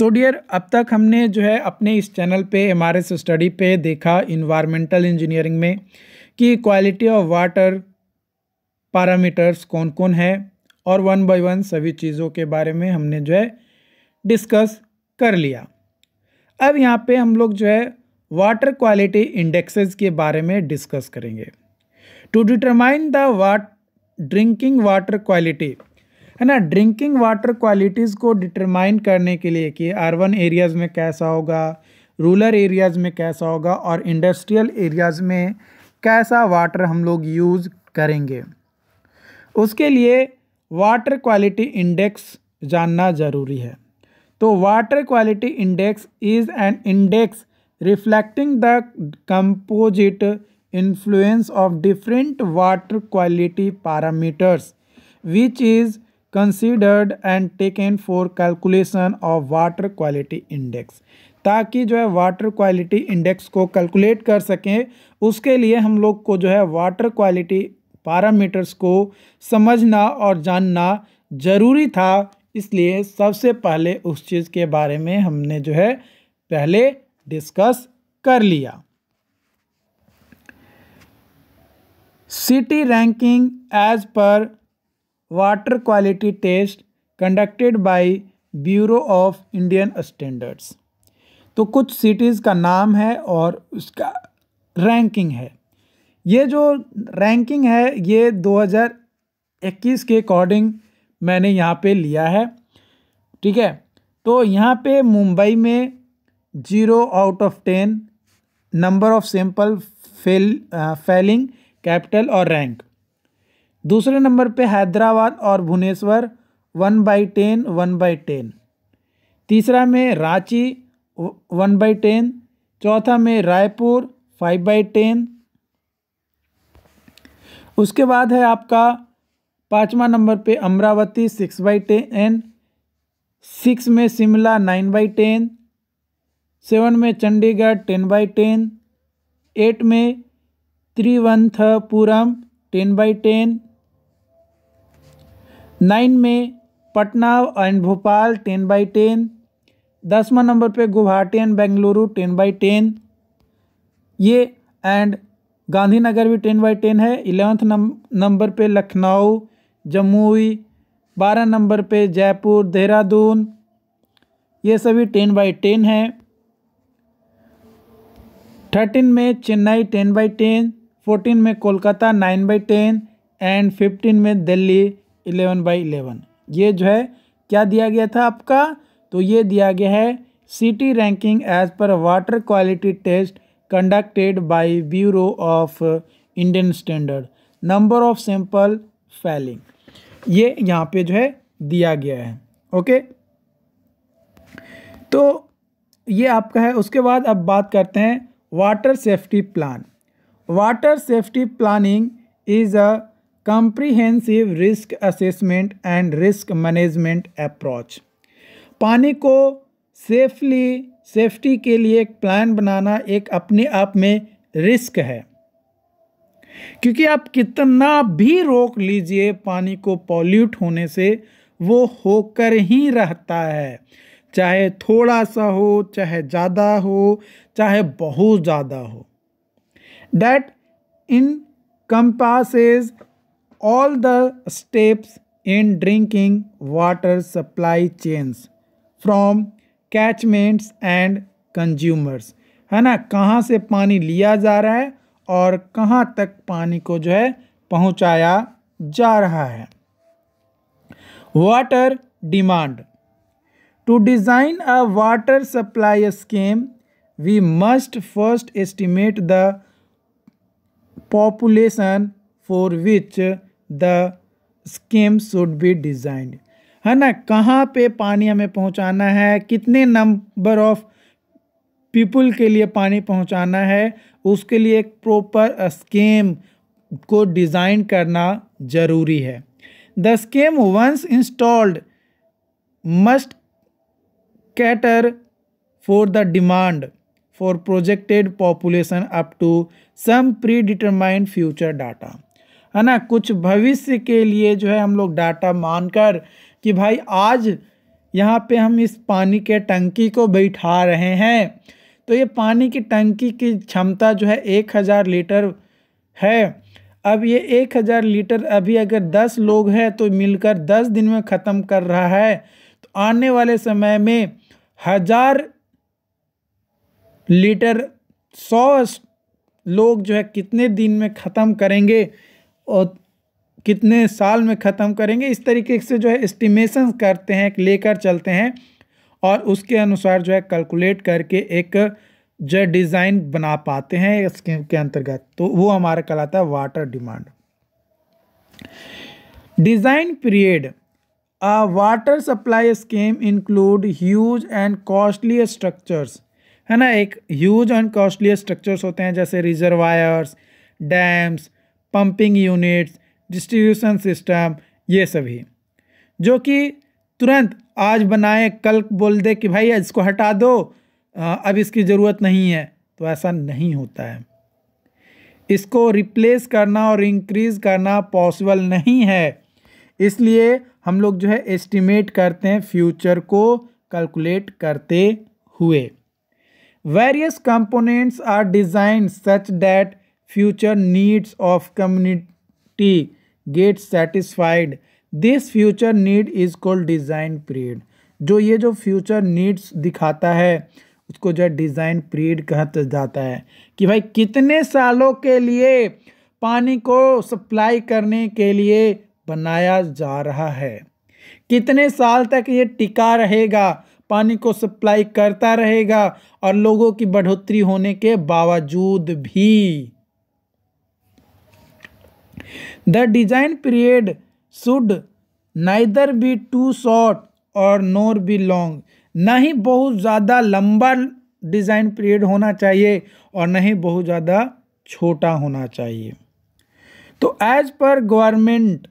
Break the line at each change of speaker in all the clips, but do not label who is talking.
तो डियर अब तक हमने जो है अपने इस चैनल पे एम आर एस स्टडी पे देखा इन्वायरमेंटल इंजीनियरिंग में कि क्वालिटी ऑफ वाटर पैरामीटर्स कौन कौन है और वन बाय वन सभी चीज़ों के बारे में हमने जो है डिस्कस कर लिया अब यहाँ पे हम लोग जो है वाटर क्वालिटी इंडेक्सेस के बारे में डिस्कस करेंगे to determine the what drinking water quality है ना ड्रिंकिंग वाटर क्वालिटीज़ को डिटरमाइन करने के लिए कि अर्बन एरियाज़ में कैसा होगा रूरल एरियाज़ में कैसा होगा और इंडस्ट्रियल एरियाज़ में कैसा वाटर हम लोग यूज़ करेंगे उसके लिए वाटर क्वालिटी इंडेक्स जानना ज़रूरी है तो water quality index is an index reflecting the composite influence of different water quality parameters which is considered and taken for calculation of water quality index ताकि जो है वाटर क्वालिटी इंडेक्स को calculate कर सकें उसके लिए हम लोग को जो है वाटर क्वालिटी पैरामीटर्स को समझना और जानना ज़रूरी था इसलिए सबसे पहले उस चीज़ के बारे में हमने जो है पहले डिस्कस कर लिया city ranking as per water quality test conducted by bureau of Indian standards तो कुछ सिटीज़ का नाम है और उसका रैंकिंग है ये जो रैंकिंग है ये 2021 के अकॉर्डिंग मैंने यहाँ पे लिया है ठीक है तो यहाँ पे मुंबई में zero out of ten number of sample fail failing capital और रैंक दूसरे नंबर पे हैदराबाद और Bhubaneswar one by ten one by ten तीसरा में रांची वन बाई टेन चौथा में रायपुर फाइव बाई टेन उसके बाद है आपका पाँचवा नंबर पे Amravati six by ten six में Shimla nine by ten seven में Chandigarh ten by ten eight में Thiruvananthapuram ten by ten nine में Patna and Bhopal ten by ten दसवा नंबर पे Guwahati and Bengaluru ten by ten ये एंड गांधीनगर भी टेन बाई टेन है इलेवंथ नंबर पे लखनऊ जमुई बारह नंबर पे जयपुर देहरादून ये सभी टेन बाई टेन है थर्टीन में Chennai ten by ten fourteen में Kolkata nine by ten and fifteen में दिल्ली इलेवन बाई इलेवन ये जो है क्या दिया गया था आपका तो ये दिया गया है city ranking as per water quality test conducted by bureau of Indian standard number of sample failing ये यहाँ पे जो है दिया गया है ओके तो ये आपका है उसके बाद अब बात करते हैं water safety plan water safety planning is a comprehensive risk assessment and risk management approach पानी को सेफली सेफ्टी के लिए एक प्लान बनाना एक अपने आप में रिस्क है क्योंकि आप कितना भी रोक लीजिए पानी को पॉल्यूट होने से वो होकर ही रहता है चाहे थोड़ा सा हो चाहे ज़्यादा हो चाहे बहुत ज़्यादा हो that encompasses all the steps in drinking water supply chains from catchments and consumers है ना कहाँ से पानी लिया जा रहा है और कहाँ तक पानी को जो है पहुँचाया जा रहा है water demand to design a water supply scheme we must first estimate the population for which the scheme should be designed है ना कहाँ पे पानी हमें पहुँचाना है कितने नंबर ऑफ पीपल के लिए पानी पहुँचाना है उसके लिए एक प्रॉपर स्कीम uh, को डिज़ाइन करना ज़रूरी है the scheme once installed must cater for the demand for projected population up to some predetermined future data है ना कुछ भविष्य के लिए जो है हम लोग डाटा मानकर कि भाई आज यहाँ पे हम इस पानी के टंकी को बैठा रहे हैं तो ये पानी की टंकी की क्षमता जो है एक हज़ार लीटर है अब ये एक हज़ार लीटर अभी अगर दस लोग हैं तो मिलकर दस दिन में ख़त्म कर रहा है तो आने वाले समय में हज़ार लीटर सौ लोग जो है कितने दिन में ख़त्म करेंगे और कितने साल में ख़त्म करेंगे इस तरीके से जो है एस्टिमेशन करते हैं लेकर चलते हैं और उसके अनुसार जो है कैलकुलेट करके एक जो डिज़ाइन बना पाते हैं स्कीम के अंतर्गत तो वो हमारा कहलाता है water demand design period water supply scheme include huge and costly structures है ना एक ह्यूज एंड कॉस्टली स्ट्रक्चर्स होते हैं जैसे reservoirs dams pumping units distribution system ये सभी जो कि तुरंत आज बनाए कल बोल दे कि भाई इसको हटा दो अब इसकी ज़रूरत नहीं है तो ऐसा नहीं होता है इसको रिप्लेस करना और इंक्रीज़ करना पॉसिबल नहीं है इसलिए हम लोग जो है एस्टिमेट करते हैं फ्यूचर को कैलकुलेट करते हुए various components are design such that future needs of community get satisfied this future need is called design period जो ये जो future needs दिखाता है उसको जो है डिज़ाइन पीरियड कहा जाता है कि भाई कितने सालों के लिए पानी को सप्लाई करने के लिए बनाया जा रहा है कितने साल तक ये टिका रहेगा पानी को सप्लाई करता रहेगा और लोगों की बढ़ोतरी होने के बावजूद भी the design period should neither be too short और नोर बी लॉन्ग ना ही बहुत ज़्यादा लंबा डिज़ाइन पीरियड होना चाहिए और ना ही बहुत ज़्यादा छोटा होना चाहिए तो as per government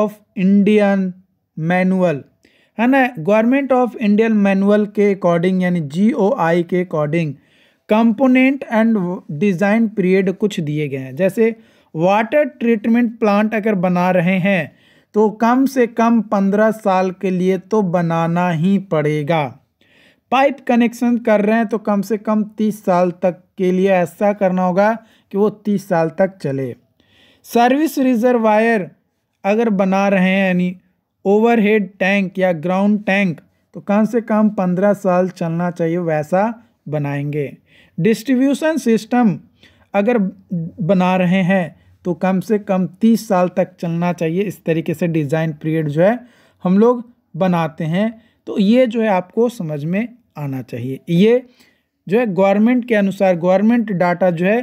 of Indian manual है ना गवर्नमेंट ऑफ इंडियन मैनुअल के अकॉर्डिंग यानी जी ओ आई के according component and design period कुछ दिए गए हैं जैसे वाटर ट्रीटमेंट प्लांट अगर बना रहे हैं तो कम से कम पंद्रह साल के लिए तो बनाना ही पड़ेगा पाइप कनेक्शन कर रहे हैं तो कम से कम तीस साल तक के लिए ऐसा करना होगा कि वो तीस साल तक चले सर्विस रिजर्वायर अगर बना रहे हैं यानी ओवरहेड टैंक या ग्राउंड टैंक तो कम से कम पंद्रह साल चलना चाहिए वैसा बनाएंगे डिस्ट्रीब्यूशन सिस्टम अगर बना रहे हैं तो कम से कम तीस साल तक चलना चाहिए इस तरीके से डिज़ाइन पीरियड जो है हम लोग बनाते हैं तो ये जो है आपको समझ में आना चाहिए ये जो है गवर्नमेंट के अनुसार गवर्नमेंट डाटा जो है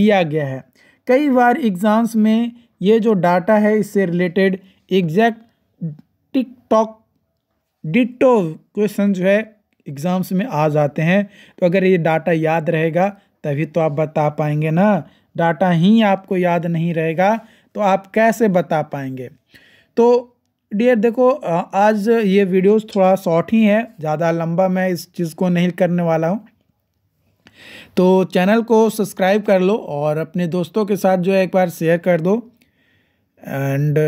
दिया गया है कई बार एग्ज़ाम्स में ये जो डाटा है इससे रिलेटेड एग्जैक्ट टिकटॉक डिटो क्वेश्चन जो है एग्ज़ाम्स में आ जाते हैं तो अगर ये डाटा याद रहेगा तभी तो आप बता पाएंगे ना डाटा ही आपको याद नहीं रहेगा तो आप कैसे बता पाएंगे तो डियर देखो आज ये वीडियोस थोड़ा शॉर्ट ही है ज़्यादा लंबा मैं इस चीज़ को नहीं करने वाला हूँ तो चैनल को सब्सक्राइब कर लो और अपने दोस्तों के साथ जो है एक बार शेयर कर दो एंड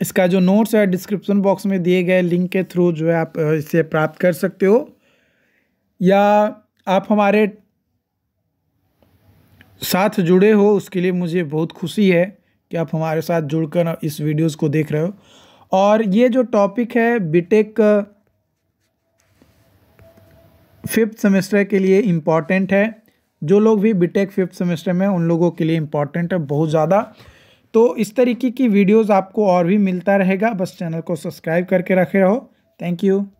इसका जो नोट्स है डिस्क्रिप्शन बॉक्स में दिए गए लिंक के थ्रू जो है आप इसे प्राप्त कर सकते हो या आप हमारे साथ जुड़े हो उसके लिए मुझे बहुत खुशी है कि आप हमारे साथ जुड़कर इस वीडियोस को देख रहे हो और ये जो टॉपिक है बीटेक फिफ्थ सेमेस्टर के लिए इम्पॉर्टेंट है जो लोग भी बीटेक फिफ्थ सेमेस्टर में उन लोगों के लिए इम्पॉर्टेंट है बहुत ज़्यादा तो इस तरीके की वीडियोस आपको और भी मिलता रहेगा बस चैनल को सब्सक्राइब करके रखे रहो थैंक यू